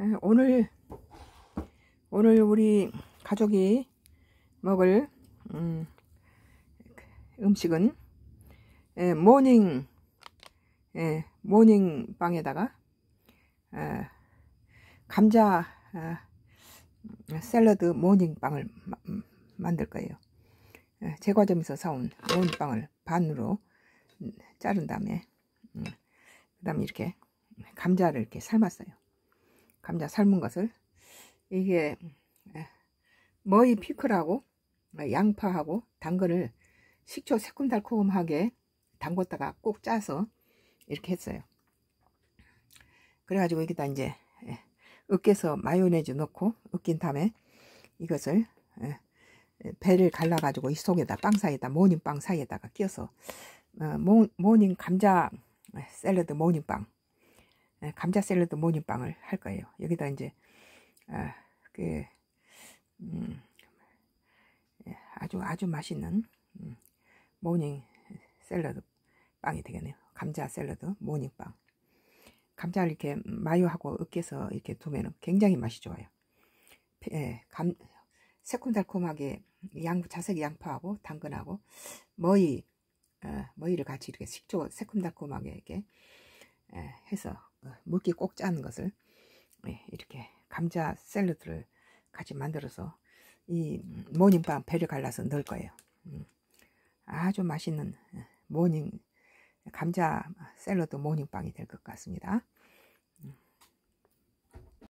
예, 오늘 오늘 우리 가족이 먹을 음, 식은 예, 모닝 에, 예, 모닝빵에다가 에, 감자 에, 아, 샐러드 모닝빵을 마, 음, 만들 거예요. 에, 제과점에서 사온 모닝빵을 반으로 자른 다음에 음, 그 다음에 이렇게 감자를 이렇게 삶았어요. 감자 삶은 것을 이게 예, 머이 피클하고 양파하고 당근을 식초 새콤달콤하게 담궜다가 꼭 짜서 이렇게 했어요. 그래가지고 여기다 이제 예, 으깨서 마요네즈 넣고 으낀 다음에 이것을 예, 배를 갈라가지고 이 속에다 빵 사이에다 모닝빵 사이에다가 끼워서 어, 모닝 감자 샐러드 모닝빵 예, 감자 샐러드 모닝빵을 할 거예요. 여기다 이제 아, 그, 음, 예, 아주 아주 맛있는 음, 모닝 샐러드 빵이 되겠네요. 감자 샐러드 모닝빵. 감자를 이렇게 마요하고 으깨서 이렇게 두면 굉장히 맛이 좋아요. 예, 감, 새콤달콤하게 양, 자색 양파하고 당근하고 머이, 어, 머이를 같이 이렇게 식초 새콤달콤하게 이렇게 예, 해서 물기 꼭 짜는 것을 예, 이렇게 감자 샐러드를 같이 만들어서 이 모닝빵 배를 갈라서 넣을 거예요. 음. 아주 맛있는 예, 모닝 감자 샐러드 모닝빵이 될 것 같습니다.